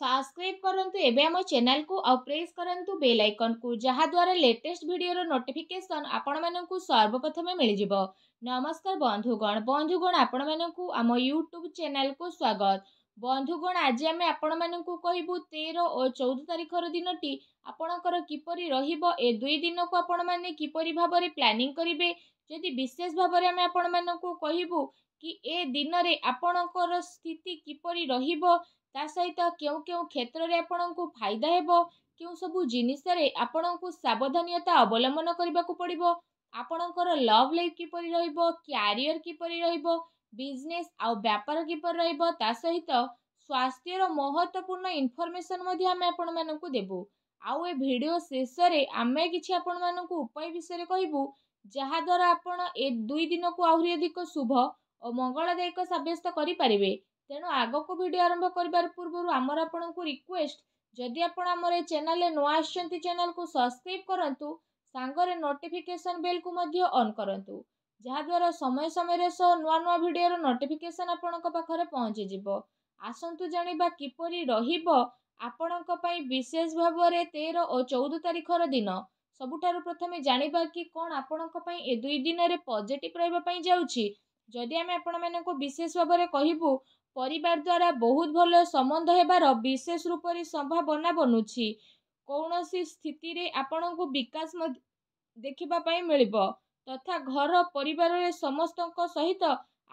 subscribe करूँ एवं channel को आउ प्रेस करूँ बेल आइकन को जहाद्वारा लेटेस्ट भिडर नोटिफिकेसन आपण मूँ सर्वप्रथमे मिलज नमस्कार बंधुगण बंधुगण आपण मूँ आम यूट्यूब चैनल को स्वागत বন্ধুগণ আজ আমি ଆପଣମାନଙ୍କୁ କହିବୁ ତେର ଓ ଚଉଦ ତାରିଖର ଦିନଟି ଆପଣଙ୍କର କିପରି ରହିବ ଏ ଦୁଇ ଦିନକୁ ଆପଣମାନେ କିପରି ଭାବରେ ପ୍ଲାନିଂ କରିବେ ଯଦି ବିଶେଷ ଭାବରେ ଆମେ ଆପଣମାନଙ୍କୁ କହିବୁ କି ଏ ଦିନରେ ଆପଣଙ୍କର ସ୍ଥିତି କିପରି ରହିବ ତା ସହିତ କେଉଁ କେଉଁ କ୍ଷେତ୍ରରେ ଆପଣଙ୍କୁ ଫାଇଦା ହେବ କେଉଁ ସବୁ ଜିନିଷରେ ଆପଣଙ୍କୁ ସାବଧାନତା ଅବଲମ୍ବନ କରିବାକୁ ପଡ଼ିବ ଆପଣଙ୍କର ଲଭ୍ ଲାଇଫ୍ କିପରି ରହିବ କ୍ୟାରିୟର କିପରି ରହିବ ବିଜନେସ୍ ଆଉ ବ୍ୟାପାର କିପରି ରହିବ ତା ସହିତ ସ୍ୱାସ୍ଥ୍ୟର ମହତ୍ତ୍ୱପୂର୍ଣ୍ଣ ଇନଫର୍ମେସନ୍ ମଧ୍ୟ ଆମେ ଆପଣମାନଙ୍କୁ ଦେବୁ ଆଉ ଏ ଭିଡ଼ିଓ ଶେଷରେ ଆମେ କିଛି ଆପଣମାନଙ୍କୁ ଉପାୟ ବିଷୟରେ କହିବୁ ଯାହାଦ୍ୱାରା ଆପଣ ଏ ଦୁଇ ଦିନକୁ ଆହୁରି ଅଧିକ ଶୁଭ ଓ ମଙ୍ଗଳଦାୟକ ସାବ୍ୟସ୍ତ କରିପାରିବେ ତେଣୁ ଆଗକୁ ଭିଡ଼ିଓ ଆରମ୍ଭ କରିବାର ପୂର୍ବରୁ ଆମର ଆପଣଙ୍କୁ ରିକ୍ୱେଷ୍ଟ ଯଦି ଆପଣ ଆମର ଏ ଚ୍ୟାନେଲରେ ନୂଆ ଆସିଛନ୍ତି ଚ୍ୟାନେଲକୁ ସବସ୍କ୍ରାଇବ୍ କରନ୍ତୁ ସାଙ୍ଗରେ ନୋଟିଫିକେସନ୍ ବେଲ୍କୁ ମଧ୍ୟ ଅନ୍ କରନ୍ତୁ ଯାହାଦ୍ୱାରା ସମୟ ସମୟରେ ସହ ନୂଆ ନୂଆ ଭିଡ଼ିଓର ନୋଟିଫିକେସନ୍ ଆପଣଙ୍କ ପାଖରେ ପହଞ୍ଚିଯିବ ଆସନ୍ତୁ ଜାଣିବା କିପରି ରହିବ ଆପଣଙ୍କ ପାଇଁ ବିଶେଷ ଭାବରେ ତେର ଓ ଚଉଦ ତାରିଖର ଦିନ ସବୁଠାରୁ ପ୍ରଥମେ ଜାଣିବା କି କ'ଣ ଆପଣଙ୍କ ପାଇଁ ଏ ଦୁଇ ଦିନରେ ପଜିଟିଭ୍ ରହିବା ପାଇଁ ଯାଉଛି ଯଦି ଆମେ ଆପଣମାନଙ୍କୁ ବିଶେଷ ଭାବରେ କହିବୁ ପରିବାର ଦ୍ୱାରା ବହୁତ ଭଲ ସମ୍ବନ୍ଧ ହେବାର ବିଶେଷ ରୂପରେ ସମ୍ଭାବନା ବନୁଛି କୌଣସି ସ୍ଥିତିରେ ଆପଣଙ୍କୁ ବିକାଶ ଦେଖିବା ପାଇଁ ମିଳିବ ତଥା ଘର ପରିବାରରେ ସମସ୍ତଙ୍କ ସହିତ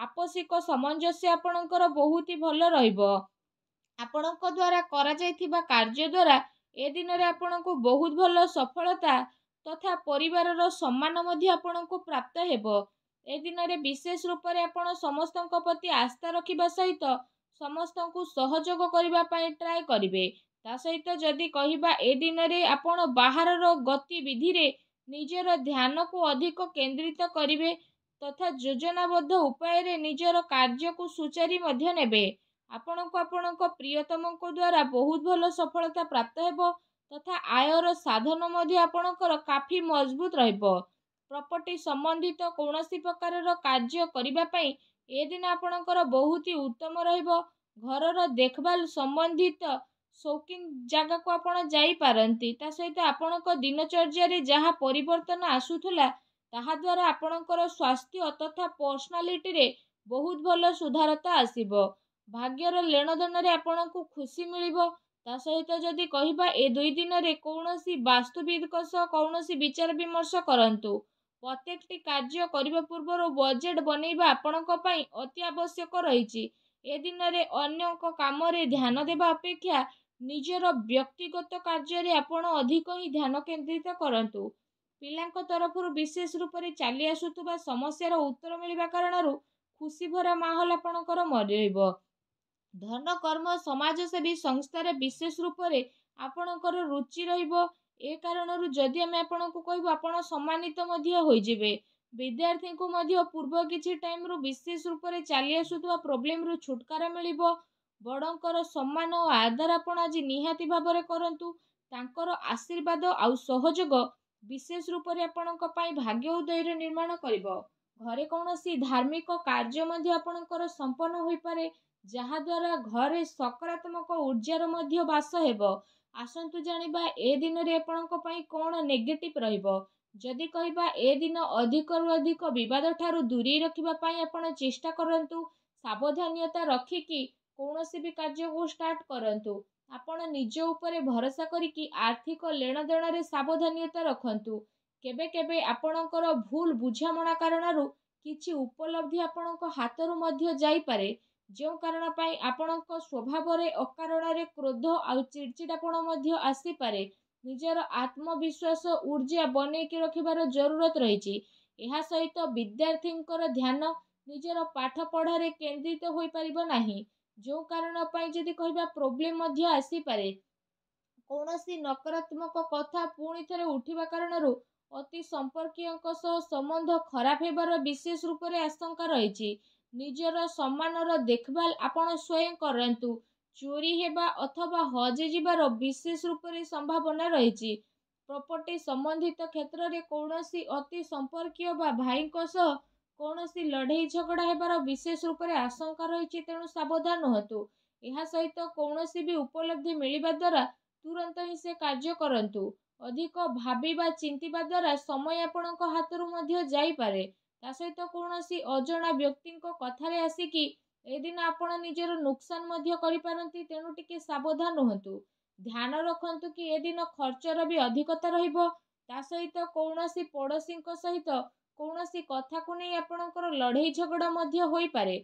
ଆପୋଷିକ ସାମଞ୍ଜସ୍ୟ ଆପଣଙ୍କର ବହୁତ ହି ଭଲ ରହିବ ଆପଣଙ୍କ ଦ୍ୱାରା କରାଯାଇଥିବା କାର୍ଯ୍ୟ ଦ୍ୱାରା ଏ ଦିନରେ ଆପଣଙ୍କୁ ବହୁତ ଭଲ ସଫଳତା ତଥା ପରିବାରର ସମ୍ମାନ ମଧ୍ୟ ଆପଣଙ୍କୁ ପ୍ରାପ୍ତ ହେବ ଏ ଦିନରେ ବିଶେଷ ରୂପରେ ଆପଣ ସମସ୍ତଙ୍କ ପ୍ରତି ଆସ୍ଥା ରଖିବା ସହିତ ସମସ୍ତଙ୍କୁ ସହଯୋଗ କରିବା ପାଇଁ ଟ୍ରାଏ କରିବେ ତା ସହିତ ଯଦି କହିବା ଏ ଦିନରେ ଆପଣ ବାହାରର ଗତିବିଧିରେ ନିଜର ଧ୍ୟାନକୁ ଅଧିକ କେନ୍ଦ୍ରିତ କରିବେ ତଥା ଯୋଜନାବଦ୍ଧ ଉପାୟରେ ନିଜର କାର୍ଯ୍ୟକୁ ସୁଚାରି ମଧ୍ୟ ନେବେ ଆପଣଙ୍କୁ ଆପଣଙ୍କ ପ୍ରିୟତମଙ୍କ ଦ୍ୱାରା ବହୁତ ଭଲ ସଫଳତା ପ୍ରାପ୍ତ ହେବ ତଥା ଆୟର ସାଧନ ମଧ୍ୟ ଆପଣଙ୍କର କାଫି ମଜବୁତ ରହିବ ପ୍ରପର୍ଟି ସମ୍ବନ୍ଧିତ କୌଣସି ପ୍ରକାରର କାର୍ଯ୍ୟ କରିବା ପାଇଁ ଏ ଦିନ ଆପଣଙ୍କର ବହୁତ ହି ଉତ୍ତମ ରହିବ ଘରର ଦେଖଭାଲ ସମ୍ବନ୍ଧିତ ସୌକିନ ଜାଗାକୁ ଆପଣ ଯାଇପାରନ୍ତି ତା ସହିତ ଆପଣଙ୍କ ଦିନଚର୍ଯ୍ୟାରେ ଯାହା ପରିବର୍ତ୍ତନ ଆସୁଥିଲା ତାହା ତାହାଦ୍ୱାରା ଆପଣଙ୍କର ସ୍ୱାସ୍ଥ୍ୟ ତଥା ପର୍ସନାଲିଟିରେ ବହୁତ ଭଲ ସୁଧାରତା ଆସିବ ଭାଗ୍ୟର ଲେଣଦେଣରେ ଆପଣଙ୍କୁ ଖୁସି ମିଳିବ ତା ସହିତ ଯଦି କହିବା ଏ ଦୁଇ ଦିନରେ କୌଣସି ବାସ୍ତୁବିଦଙ୍କ ସହ କୌଣସି ବିଚାର ବିମର୍ଶ କରନ୍ତୁ ପ୍ରତ୍ୟେକଟି କାର୍ଯ୍ୟ କରିବା ପୂର୍ବରୁ ବଜେଟ୍ ବନେଇବା ଆପଣଙ୍କ ପାଇଁ ଅତି ଆବଶ୍ୟକ ରହିଛି ଏ ଦିନରେ ଅନ୍ୟଙ୍କ କାମରେ ଧ୍ୟାନ ଦେବା ଅପେକ୍ଷା ନିଜର ବ୍ୟକ୍ତିଗତ କାର୍ଯ୍ୟରେ ଆପଣ ଅଧିକ ହିଁ ଧ୍ୟାନ କେନ୍ଦ୍ରିତ କରନ୍ତୁ ପିଲାଙ୍କ ତରଫରୁ ବିଶେଷ ରୂପରେ ଚାଲି ଆସୁଥିବା ସମସ୍ୟାର ଉତ୍ତର ମିଳିବା କାରଣରୁ ଖୁସି ଭରା ମାହୋଲ ଆପଣଙ୍କର ମରିବ ଧନ କର୍ମ ସମାଜସେବୀ ସଂସ୍ଥାରେ ବିଶେଷ ରୂପରେ ଆପଣଙ୍କର ରୁଚି ରହିବ ଏ କାରଣରୁ ଯଦି ଆମେ ଆପଣଙ୍କୁ କହିବୁ ଆପଣ ସମ୍ମାନିତ ମଧ୍ୟ ହୋଇଯିବେ ବିଦ୍ୟାର୍ଥୀଙ୍କୁ ମଧ୍ୟ ପୂର୍ବ କିଛି ଟାଇମ୍ରୁ ବିଶେଷ ରୂପରେ ଚାଲି ଆସୁଥିବା ପ୍ରୋବ୍ଲେମ୍ରୁ ଛୁଟକାର ମିଳିବ ବଡ଼ଙ୍କର ସମ୍ମାନ ଓ ଆଦର ଆପଣ ଆଜି ନିହାତି ଭାବରେ କରନ୍ତୁ ତାଙ୍କର ଆଶୀର୍ବାଦ ଆଉ ସହଯୋଗ ବିଶେଷ ରୂପରେ ଆପଣଙ୍କ ପାଇଁ ଭାଗ୍ୟ ଉଦୟରେ ନିର୍ମାଣ କରିବ ଘରେ କୌଣସି ଧାର୍ମିକ କାର୍ଯ୍ୟ ମଧ୍ୟ ଆପଣଙ୍କର ସମ୍ପନ୍ନ ହୋଇପାରେ ଯାହାଦ୍ୱାରା ଘରେ ସକାରାତ୍ମକ ଉର୍ଜାର ମଧ୍ୟ ବାସ ହେବ ଆସନ୍ତୁ ଜାଣିବା ଏ ଦିନରେ ଆପଣଙ୍କ ପାଇଁ କ'ଣ ନେଗେଟିଭ୍ ରହିବ ଯଦି କହିବା ଏ ଦିନ ଅଧିକରୁ ଅଧିକ ବିବାଦ ଠାରୁ ଦୂରେଇ ରଖିବା ପାଇଁ ଆପଣ ଚେଷ୍ଟା କରନ୍ତୁ ସାବଧାନତା ରଖିକି କୌଣସି ବି କାର୍ଯ୍ୟକୁ ଷ୍ଟାର୍ଟ କରନ୍ତୁ ଆପଣ ନିଜ ଉପରେ ଭରସା କରିକି ଆର୍ଥିକ ଲେଣଦେଣରେ ସାବଧାନତା ରଖନ୍ତୁ କେବେ କେବେ ଆପଣଙ୍କର ଭୁଲ ବୁଝାମଣା କାରଣରୁ କିଛି ଉପଲବ୍ଧି ଆପଣଙ୍କ ହାତରୁ ମଧ୍ୟ ଯାଇପାରେ ଯେଉଁ କାରଣ ପାଇଁ ଆପଣଙ୍କ ସ୍ୱଭାବରେ ଅକାରଣରେ କ୍ରୋଧ ଆଉ ଚିଡ଼ଚିଡ଼ାପଣ ମଧ୍ୟ ଆସିପାରେ ନିଜର ଆତ୍ମବିଶ୍ୱାସ ଉର୍ଜା ବନେଇକି ରଖିବାର ଜରୁରତ ରହିଛି ଏହା ସହିତ ବିଦ୍ୟାର୍ଥୀଙ୍କର ଧ୍ୟାନ ନିଜର ପାଠ ପଢାରେ କେନ୍ଦ୍ରିତ ହୋଇପାରିବ ନାହିଁ ଯେଉଁ କାରଣ ପାଇଁ ଯଦି କହିବା ପ୍ରୋବ୍ଲେମ୍ ମଧ୍ୟ ଆସିପାରେ କୌଣସି ନକାରାତ୍ମକ କଥା ପୁଣି ଥରେ ଉଠିବା କାରଣରୁ ଅତି ସମ୍ପର୍କୀୟଙ୍କ ସହ ସମ୍ବନ୍ଧ ଖରାପ ହେବାର ବିଶେଷ ରୂପରେ ଆଶଙ୍କା ରହିଛି ନିଜର ସମ୍ମାନର ଦେଖଭାଲ ଆପଣ ସ୍ୱୟଂ କରନ୍ତୁ ଚୋରି ହେବା ଅଥବା ହଜିଯିବାର ବିଶେଷ ରୂପରେ ସମ୍ଭାବନା ରହିଛି ପ୍ରପର୍ଟି ସମ୍ବନ୍ଧିତ କ୍ଷେତ୍ରରେ କୌଣସି ଅତି ସମ୍ପର୍କୀୟ ବା ଭାଇଙ୍କ ସହ କୌଣସି ଲଢ଼େଇ ଝଗଡ଼ା ହେବାର ବିଶେଷ ରୂପରେ ଆଶଙ୍କା ରହିଛି ତେଣୁ ସାବଧାନ ନୁହନ୍ତୁ ଏହା ସହିତ କୌଣସି ବି ଉପଲବ୍ଧି ମିଳିବା ଦ୍ୱାରା ତୁରନ୍ତ ହିଁ ସେ କାର୍ଯ୍ୟ କରନ୍ତୁ ଅଧିକ ଭାବିବା ଚିନ୍ତିବା ଦ୍ୱାରା ସମୟ ଆପଣଙ୍କ ହାତରୁ ମଧ୍ୟ ଯାଇପାରେ ତା ସହିତ କୌଣସି ଅଜଣା ବ୍ୟକ୍ତିଙ୍କ କଥାରେ ଆସିକି ଏଦିନ ଆପଣ ନିଜର ନୁକସାନ ମଧ୍ୟ କରିପାରନ୍ତି ତେଣୁ ଟିକେ ସାବଧାନ ରୁହନ୍ତୁ ଧ୍ୟାନ ରଖନ୍ତୁ କି ଏଦିନ ଖର୍ଚ୍ଚର ବି ଅଧିକତା ରହିବ ତା ସହିତ କୌଣସି ପଡ଼ୋଶୀଙ୍କ ସହିତ କୌଣସି କଥାକୁ ନେଇ ଆପଣଙ୍କର ଲଢ଼େଇ ଝଗଡ଼ା ମଧ୍ୟ ହୋଇପାରେ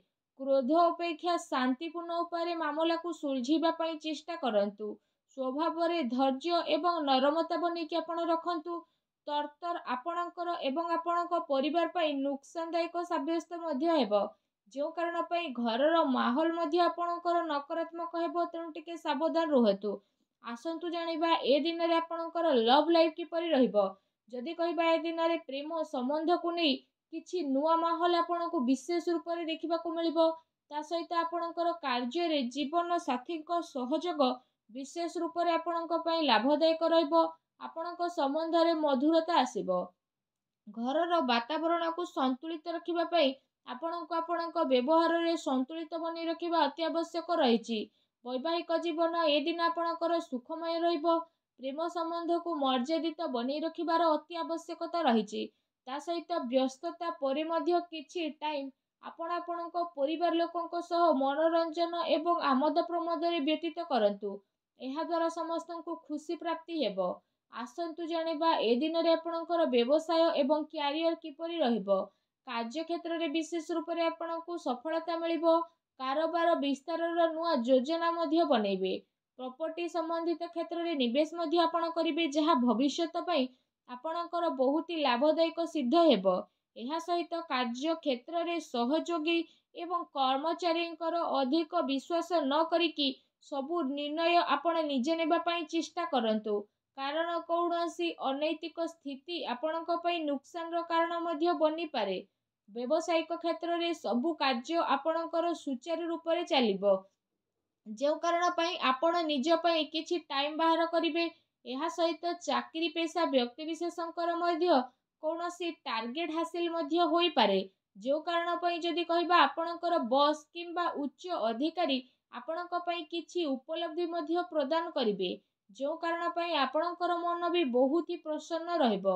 କ୍ରୋଧ ଅପେକ୍ଷା ଶାନ୍ତିପୂର୍ଣ୍ଣ ଉପାୟରେ ମାମଲାକୁ ସୁଲଝିବା ପାଇଁ ଚେଷ୍ଟା କରନ୍ତୁ ସ୍ୱଭାବରେ ଧୈର୍ଯ୍ୟ ଏବଂ ନରମତା ବନେଇକି ଆପଣ ରଖନ୍ତୁ ତର୍ତ୍ତର ଆପଣଙ୍କର ଏବଂ ଆପଣଙ୍କ ପରିବାର ପାଇଁ ନୁକସାନଦାୟକ ସାବ୍ୟସ୍ତ ମଧ୍ୟ ହେବ ଯେଉଁ କାରଣ ପାଇଁ ଘରର ମାହୋଲ ମଧ୍ୟ ଆପଣଙ୍କର ନକାରାତ୍ମକ ହେବ ତେଣୁ ଟିକେ ସାବଧାନ ରୁହନ୍ତୁ ଆସନ୍ତୁ ଜାଣିବା ଏ ଦିନରେ ଆପଣଙ୍କର ଲଭ୍ ଲାଇଫ୍ କିପରି ରହିବ ଯଦି କହିବା ଏ ଦିନରେ ପ୍ରେମ ସମ୍ବନ୍ଧକୁ ନେଇ କିଛି ନୂଆ ମାହୋଲ ଆପଣଙ୍କୁ ବିଶେଷ ରୂପରେ ଦେଖିବାକୁ ମିଳିବ ତା ସହିତ ଆପଣଙ୍କର କାର୍ଯ୍ୟରେ ଜୀବନ ସାଥୀଙ୍କ ସହଯୋଗ ବିଶେଷ ରୂପରେ ଆପଣଙ୍କ ପାଇଁ ଲାଭଦାୟକ ରହିବ ଆପଣଙ୍କ ସମ୍ବନ୍ଧରେ ମଧୁରତା ଆସିବ ଘରର ବାତାବରଣକୁ ସନ୍ତୁଳିତ ରଖିବା ପାଇଁ ଆପଣଙ୍କୁ ଆପଣଙ୍କ ବ୍ୟବହାରରେ ସନ୍ତୁଳିତ ବନେଇ ରଖିବା ଅତି ଆବଶ୍ୟକ ରହିଛି ବୈବାହିକ ଜୀବନ ଏ ଦିନ ଆପଣଙ୍କର ସୁଖମୟ ରହିବ ପ୍ରେମ ସମ୍ବନ୍ଧକୁ ମର୍ଯ୍ୟାଦିତ ବନେଇ ରଖିବାର ଅତି ଆବଶ୍ୟକତା ରହିଛି ତା ସହିତ ବ୍ୟସ୍ତତା ପରେ ମଧ୍ୟ କିଛି ଟାଇମ୍ ଆପଣ ଆପଣଙ୍କ ପରିବାର ଲୋକଙ୍କ ସହ ମନୋରଞ୍ଜନ ଏବଂ ଆମୋଦ ପ୍ରମୋଦରେ ବ୍ୟତୀତ କରନ୍ତୁ ଏହାଦ୍ୱାରା ସମସ୍ତଙ୍କୁ ଖୁସି ପ୍ରାପ୍ତି ହେବ ଆସନ୍ତୁ ଜାଣିବା ଏ ଦିନରେ ଆପଣଙ୍କର ବ୍ୟବସାୟ ଏବଂ କ୍ୟାରିୟର କିପରି ରହିବ କାର୍ଯ୍ୟକ୍ଷେତ୍ରରେ ବିଶେଷ ରୂପରେ ଆପଣଙ୍କୁ ସଫଳତା ମିଳିବ କାରବାର ବିସ୍ତାରର ନୂଆ ଯୋଜନା ମଧ୍ୟ ବନେଇବେ ପ୍ରପର୍ଟି ସମ୍ବନ୍ଧିତ କ୍ଷେତ୍ରରେ ନିବେଶ ମଧ୍ୟ ଆପଣ କରିବେ ଯାହା ଭବିଷ୍ୟତ ପାଇଁ ଆପଣଙ୍କର ବହୁତ ଲାଭଦାୟକ ସିଦ୍ଧ ହେବ ଏହା ସହିତ କାର୍ଯ୍ୟକ୍ଷେତ୍ରରେ ସହଯୋଗୀ ଏବଂ କର୍ମଚାରୀଙ୍କର ଅଧିକ ବିଶ୍ୱାସ ନ କରିକି ସବୁ ନିର୍ଣ୍ଣୟ ଆପଣ ନିଜେ ନେବା ପାଇଁ ଚେଷ୍ଟା କରନ୍ତୁ କାରଣ କୌଣସି ଅନୈତିକ ସ୍ଥିତି ଆପଣଙ୍କ ପାଇଁ ନୁକସାନର କାରଣ ମଧ୍ୟ ବନିପାରେ ବ୍ୟବସାୟିକ କ୍ଷେତ୍ରରେ ସବୁ କାର୍ଯ୍ୟ ଆପଣଙ୍କର ସୁଚାରୁ ରୂପରେ ଚାଲିବ ଯେଉଁ କାରଣ ପାଇଁ ଆପଣ ନିଜ ପାଇଁ କିଛି ଟାଇମ୍ ବାହାର କରିବେ ଏହା ସହିତ ଚାକିରି ପେସା ବ୍ୟକ୍ତିବିଶେଷଙ୍କର ମଧ୍ୟ କୌଣସି ଟାର୍ଗେଟ ହାସିଲ ମଧ୍ୟ ହୋଇପାରେ ଯେଉଁ କାରଣ ପାଇଁ ଯଦି କହିବା ଆପଣଙ୍କର ବସ୍ କିମ୍ବା ଉଚ୍ଚ ଅଧିକାରୀ ଆପଣଙ୍କ ପାଇଁ କିଛି ଉପଲବ୍ଧି ମଧ୍ୟ ପ୍ରଦାନ କରିବେ ଯେଉଁ କାରଣ ପାଇଁ ଆପଣଙ୍କର ମନ ବି ବହୁତ ହି ପ୍ରସନ୍ନ ରହିବ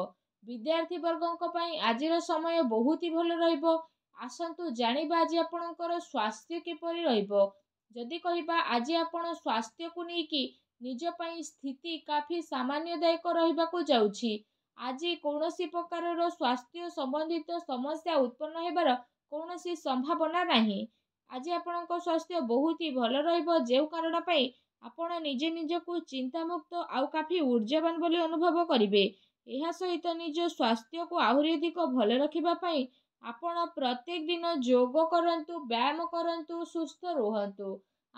ବିଦ୍ୟାର୍ଥୀ ବର୍ଗଙ୍କ ପାଇଁ ଆଜିର ସମୟ ବହୁତ ହି ଭଲ ରହିବ ଆସନ୍ତୁ ଜାଣିବା ଆଜି ଆପଣଙ୍କର ସ୍ୱାସ୍ଥ୍ୟ କିପରି ରହିବ ଯଦି କହିବା ଆଜି ଆପଣ ସ୍ୱାସ୍ଥ୍ୟକୁ ନେଇକି ନିଜ ପାଇଁ ସ୍ଥିତି କାଫି ସାମାନ୍ୟଦାୟକ ରହିବାକୁ ଯାଉଛି ଆଜି କୌଣସି ପ୍ରକାରର ସ୍ୱାସ୍ଥ୍ୟ ସମ୍ବନ୍ଧିତ ସମସ୍ୟା ଉତ୍ପନ୍ନ ହେବାର କୌଣସି ସମ୍ଭାବନା ନାହିଁ ଆଜି ଆପଣଙ୍କ ସ୍ୱାସ୍ଥ୍ୟ ବହୁତ ହି ଭଲ ରହିବ ଯେଉଁ କାରଣ ପାଇଁ ଆପଣ ନିଜେ ନିଜକୁ ଚିନ୍ତାମୁକ୍ତ ଆଉ କାଫି ଉର୍ଜାବାନ ବୋଲି ଅନୁଭବ କରିବେ ଏହା ସହିତ ନିଜ ସ୍ୱାସ୍ଥ୍ୟକୁ ଆହୁରି ଅଧିକ ଭଲ ରଖିବା ପାଇଁ ଆପଣ ପ୍ରତ୍ୟେକ ଦିନ ଯୋଗ କରନ୍ତୁ ବ୍ୟାୟାମ କରନ୍ତୁ ସୁସ୍ଥ ରୁହନ୍ତୁ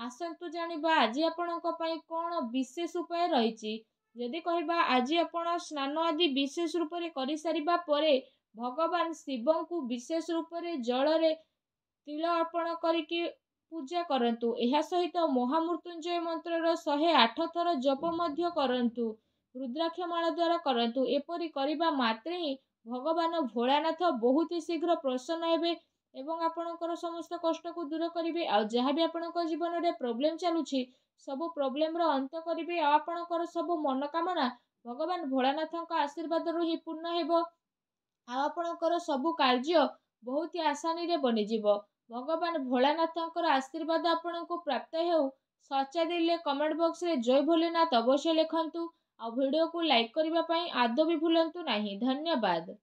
ଆସନ୍ତୁ ଜାଣିବା ଆଜି ଆପଣଙ୍କ ପାଇଁ କ'ଣ ବିଶେଷ ଉପାୟ ରହିଛି ଯଦି କହିବା ଆଜି ଆପଣ ସ୍ନାନ ଆଦି ବିଶେଷ ରୂପରେ କରିସାରିବା ପରେ ଭଗବାନ ଶିବଙ୍କୁ ବିଶେଷ ରୂପରେ ଜଳରେ ତିଳ ଅର୍ପଣ କରିକି ପୂଜା କରନ୍ତୁ ଏହା ସହିତ ମହାମୃତ୍ୟୁଞ୍ଜୟ ମନ୍ତ୍ରର ଶହେ ଆଠ ଥର ଜପ ମଧ୍ୟ କରନ୍ତୁ ରୁଦ୍ରାକ୍ଷ ମାଳ ଦ୍ୱାରା କରନ୍ତୁ ଏପରି କରିବା ମାତ୍ରେ ହିଁ ଭଗବାନ ଭୋଳାନାଥ ବହୁତ ଶୀଘ୍ର ପ୍ରସନ୍ନ ହେବେ ଏବଂ ଆପଣଙ୍କର ସମସ୍ତ କଷ୍ଟକୁ ଦୂର କରିବେ ଆଉ ଯାହା ବି ଆପଣଙ୍କ ଜୀବନରେ ପ୍ରୋବ୍ଲେମ୍ ଚାଲୁଛି ସବୁ ପ୍ରୋବ୍ଲେମର ଅନ୍ତ କରିବେ ଆଉ ଆପଣଙ୍କର ସବୁ ମନୋକାମନା ଭଗବାନ ଭୋଳାନାଥଙ୍କ ଆଶୀର୍ବାଦରୁ ହିଁ ପୂର୍ଣ୍ଣ ହେବ ଆଉ ଆପଣଙ୍କର ସବୁ କାର୍ଯ୍ୟ ବହୁତ ଆସାନୀରେ ବନିଯିବ ଭଗବାନ ଭୋଳାନାଥଙ୍କର ଆଶୀର୍ବାଦ ଆପଣଙ୍କୁ ପ୍ରାପ୍ତ ହେଉ ସଚା ଦେଲେ କମେଣ୍ଟ ବକ୍ସରେ ଜୟ ଭୋଲେନାଥ ଅବଶ୍ୟ ଲେଖନ୍ତୁ ଆଉ ଭିଡ଼ିଓକୁ ଲାଇକ୍ କରିବା ପାଇଁ ଆଦୌ ବି ଭୁଲନ୍ତୁ ନାହିଁ ଧନ୍ୟବାଦ